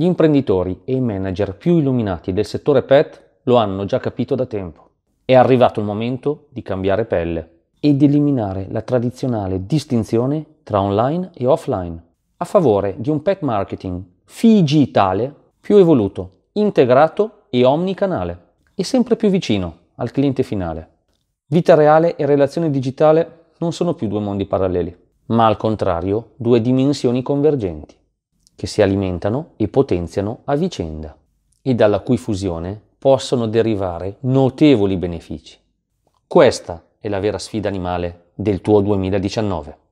Gli imprenditori e i manager più illuminati del settore pet lo hanno già capito da tempo. È arrivato il momento di cambiare pelle e di eliminare la tradizionale distinzione tra online e offline a favore di un pet marketing digitale più evoluto, integrato e omnicanale e sempre più vicino al cliente finale. Vita reale e relazione digitale non sono più due mondi paralleli, ma al contrario due dimensioni convergenti che si alimentano e potenziano a vicenda e dalla cui fusione possono derivare notevoli benefici. Questa è la vera sfida animale del tuo 2019.